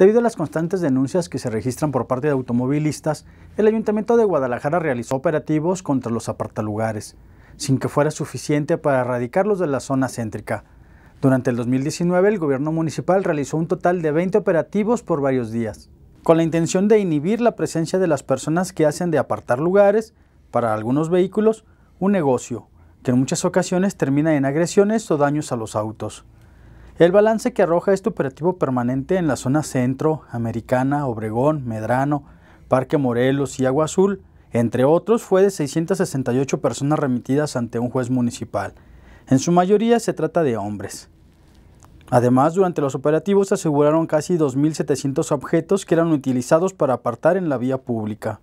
Debido a las constantes denuncias que se registran por parte de automovilistas, el Ayuntamiento de Guadalajara realizó operativos contra los apartalugares, sin que fuera suficiente para erradicarlos de la zona céntrica. Durante el 2019, el gobierno municipal realizó un total de 20 operativos por varios días, con la intención de inhibir la presencia de las personas que hacen de apartar lugares, para algunos vehículos, un negocio, que en muchas ocasiones termina en agresiones o daños a los autos. El balance que arroja este operativo permanente en la zona centro, americana, Obregón, Medrano, Parque Morelos y Agua Azul, entre otros, fue de 668 personas remitidas ante un juez municipal. En su mayoría se trata de hombres. Además, durante los operativos se aseguraron casi 2.700 objetos que eran utilizados para apartar en la vía pública.